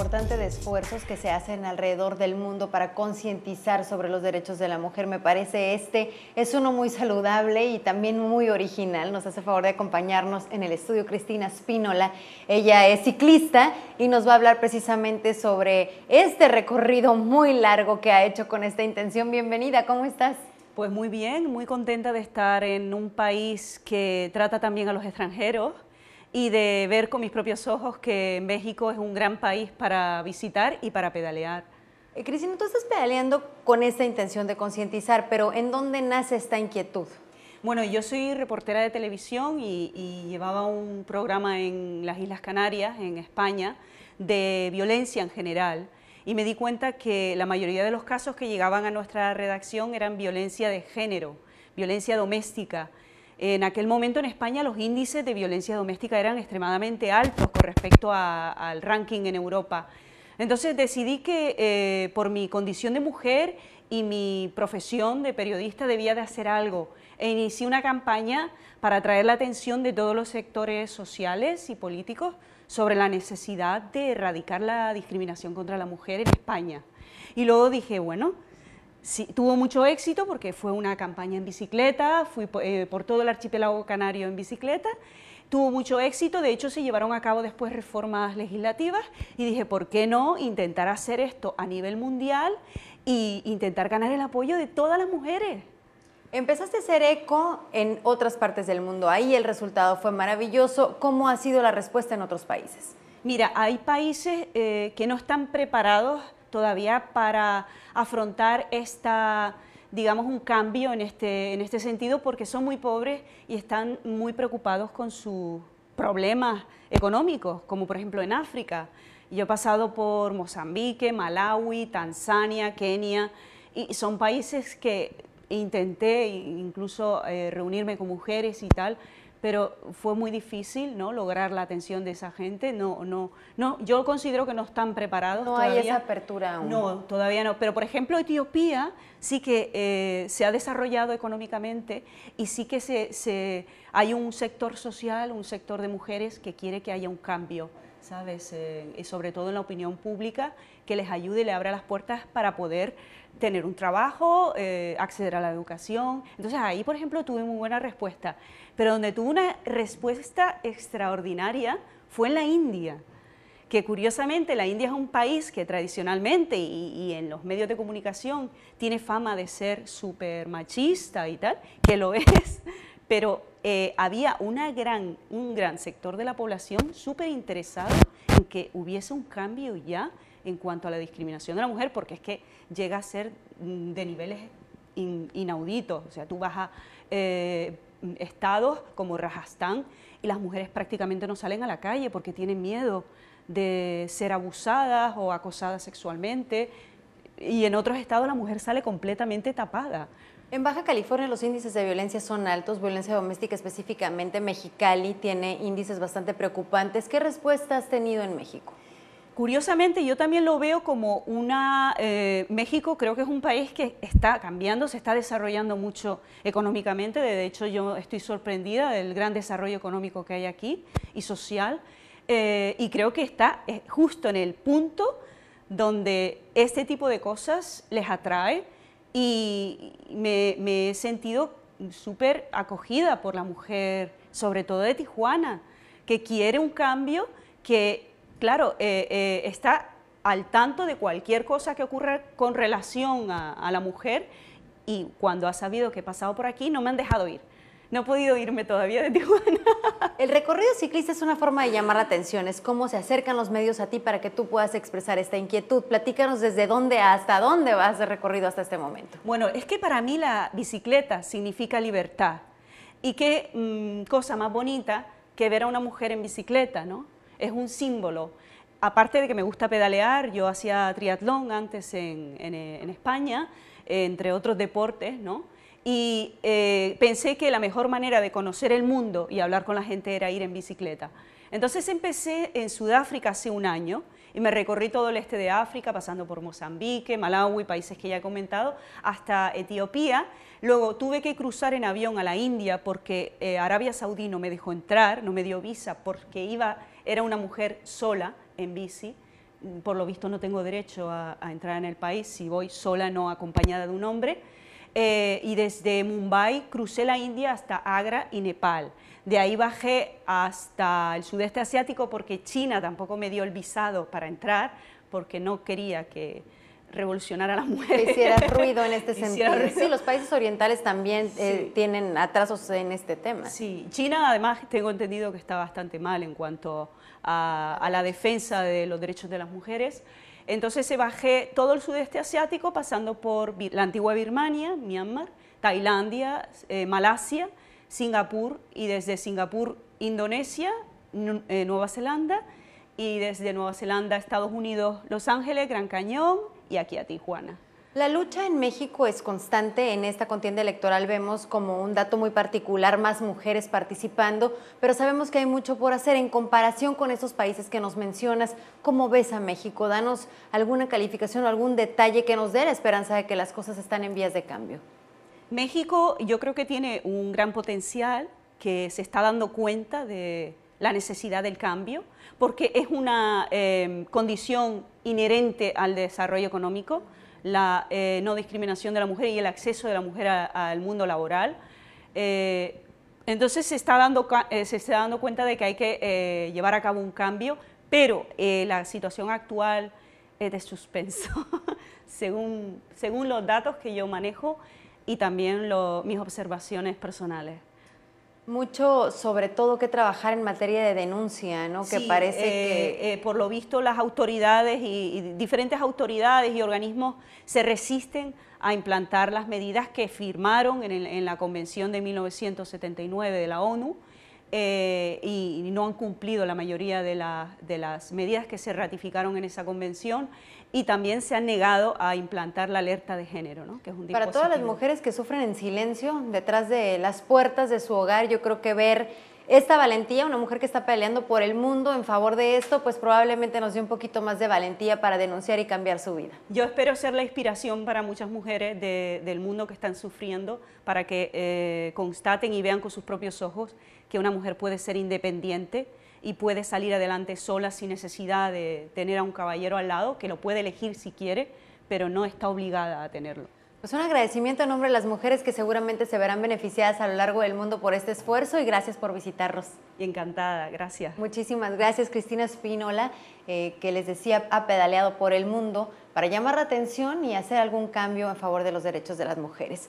importante de esfuerzos que se hacen alrededor del mundo para concientizar sobre los derechos de la mujer. Me parece este es uno muy saludable y también muy original. Nos hace favor de acompañarnos en el estudio Cristina Spínola. Ella es ciclista y nos va a hablar precisamente sobre este recorrido muy largo que ha hecho con esta intención. Bienvenida, ¿cómo estás? Pues muy bien, muy contenta de estar en un país que trata también a los extranjeros y de ver con mis propios ojos que México es un gran país para visitar y para pedalear. Eh, Cristina, tú estás pedaleando con esta intención de concientizar, pero ¿en dónde nace esta inquietud? Bueno, yo soy reportera de televisión y, y llevaba un programa en las Islas Canarias, en España, de violencia en general y me di cuenta que la mayoría de los casos que llegaban a nuestra redacción eran violencia de género, violencia doméstica, en aquel momento en España los índices de violencia doméstica eran extremadamente altos con respecto al ranking en Europa. Entonces decidí que eh, por mi condición de mujer y mi profesión de periodista debía de hacer algo e inicié una campaña para atraer la atención de todos los sectores sociales y políticos sobre la necesidad de erradicar la discriminación contra la mujer en España. Y luego dije, bueno, tuvo mucho éxito porque fue una campaña en bicicleta, fui eh, por, todo el archipiélago canario en bicicleta, tuvo mucho éxito, de hecho se llevaron a cabo después reformas legislativas y dije, ¿por qué no intentar hacer esto a nivel mundial e intentar ganar el apoyo de todas las mujeres? Empezaste a ser eco en otras partes del mundo, ahí el resultado fue maravilloso, ¿cómo ha sido la respuesta en otros países? Mira, hay países eh, que no están preparados todavía para afrontar esta digamos, un cambio en este, en este sentido porque son muy pobres y están muy preocupados con sus problemas económicos, como por ejemplo en África. Yo he pasado por Mozambique, Malawi, Tanzania, Kenia, y son países que intenté incluso eh, reunirme con mujeres y tal, pero fue muy difícil ¿no? lograr la atención de esa gente. No, no, no, yo considero que no están preparados. No hay esa apertura aún. No, todavía no. Pero por ejemplo, Etiopía sí que eh, se ha desarrollado económicamente y sí que se, hay un sector social, un sector de mujeres que quiere que haya un cambio ¿sabes? Eh, y sobre todo en la opinión pública, que les ayude y le abra las puertas para poder tener un trabajo, eh, acceder a la educación. Entonces ahí, por ejemplo, tuve muy buena respuesta. Pero donde tuve una respuesta extraordinaria fue en la India que curiosamente la India es un país que tradicionalmente y, en los medios de comunicación tiene fama de ser súper machista y tal, que lo es, pero eh, había una gran, un gran sector de la población súper interesado en que hubiese un cambio ya en cuanto a la discriminación de la mujer, porque es que llega a ser mm, de niveles inauditos. O sea, tú vas a eh, estados como Rajastán y las mujeres prácticamente no salen a la calle porque tienen miedo de ser abusadas o acosadas sexualmente. Y en otros estados la mujer sale completamente tapada. En Baja California los índices de violencia son altos, violencia doméstica específicamente Mexicali tiene índices bastante preocupantes. ¿Qué respuesta has tenido en México? Curiosamente, yo también lo veo como una... Eh, México creo que es un país que está cambiando, se está desarrollando mucho económicamente. De hecho, yo estoy sorprendida del gran desarrollo económico que hay aquí y social. Eh, y creo que está eh, justo en el punto donde este tipo de cosas les atrae y me, he sentido súper acogida por la mujer, sobre todo de Tijuana, que quiere un cambio que, claro, eh, eh, está al tanto de cualquier cosa que ocurra con relación a la mujer y cuando ha sabido que he pasado por aquí no me han dejado ir. No he podido irme todavía de Tijuana. El recorrido ciclista es una forma de llamar la atención, es cómo se acercan los medios a ti para que tú puedas expresar esta inquietud. Platícanos desde dónde hasta dónde vas de recorrido hasta este momento. Bueno, es que para mí la bicicleta significa libertad. Y qué mm, cosa más bonita que ver a una mujer en bicicleta, ¿no? Es un símbolo. Aparte de que me gusta pedalear, yo hacía triatlón antes en eh, España, entre otros deportes, ¿no? y eh, pensé que la mejor manera de conocer el mundo y hablar con la gente era ir en bicicleta. Entonces empecé en Sudáfrica hace un año y me recorrí todo el este de África, pasando por Mozambique, Malawi, países que ya he comentado, hasta Etiopía. Luego tuve que cruzar en avión a la India porque eh, Arabia Saudí no me dejó entrar, no me dio visa porque iba, era una mujer sola en bici. Por lo visto no tengo derecho a entrar en el país si voy sola, no acompañada de un hombre. Eh, y desde Mumbai crucé la India hasta Agra y Nepal. De ahí bajé hasta el sudeste asiático porque China tampoco me dio el visado para entrar porque no quería que, revolucionara a la mujer. Que hiciera ruido en este sentido. Sí, los países orientales también eh, tienen atrasos en este tema. Sí, China además tengo entendido que está bastante mal en cuanto a la defensa de los derechos de las mujeres. Entonces se bajé todo el sudeste asiático pasando por la antigua Birmania, Myanmar, Tailandia, eh, Malasia, Singapur y desde Singapur Indonesia, eh, Nueva Zelanda y desde Nueva Zelanda Estados Unidos, Los Ángeles, Gran Cañón y aquí a Tijuana. La lucha en México es constante. En esta contienda electoral vemos como un dato muy particular más mujeres participando, pero sabemos que hay mucho por hacer en comparación con esos países que nos mencionas. ¿Cómo ves a México? Danos alguna calificación o algún detalle que nos dé la esperanza de que las cosas están en vías de cambio. México yo creo que tiene un gran potencial que se está dando cuenta de la necesidad del cambio, porque es una eh, condición inherente al desarrollo económico la eh, no discriminación de la mujer y el acceso de la mujer al mundo laboral. Eh, entonces eh, se está, dando, cuenta de que hay que llevar a cabo un cambio, pero la situación actual es de suspenso, según, los datos que yo manejo y también mis observaciones personales mucho, sobre todo, que trabajar en materia de denuncia, ¿no? que parece eh, que... Eh, por lo visto, las autoridades y, diferentes autoridades y organismos se resisten a implantar las medidas que firmaron en, en la Convención de 1979 de la ONU eh, y, no han cumplido la mayoría de, de, las medidas que se ratificaron en esa convención y también se han negado a implantar la alerta de género, ¿no? Para todas las mujeres que sufren en silencio detrás de las puertas de su hogar, yo creo que ver esta valentía, una mujer que está peleando por el mundo en favor de esto, pues probablemente nos dio un poquito más de valentía para denunciar y cambiar su vida. Yo espero ser la inspiración para muchas mujeres del mundo que están sufriendo, para que eh, constaten y vean con sus propios ojos que una mujer puede ser independiente y puede salir adelante sola sin necesidad de tener a un caballero al lado, que lo puede elegir si quiere, pero no está obligada a tenerlo. Pues un agradecimiento en nombre de las mujeres que seguramente se verán beneficiadas a lo largo del mundo por este esfuerzo y gracias por visitarnos. Y encantada, gracias. Muchísimas gracias, Cristina Espínola, eh, que les decía ha pedaleado por el mundo para llamar la atención y hacer algún cambio a favor de los derechos de las mujeres.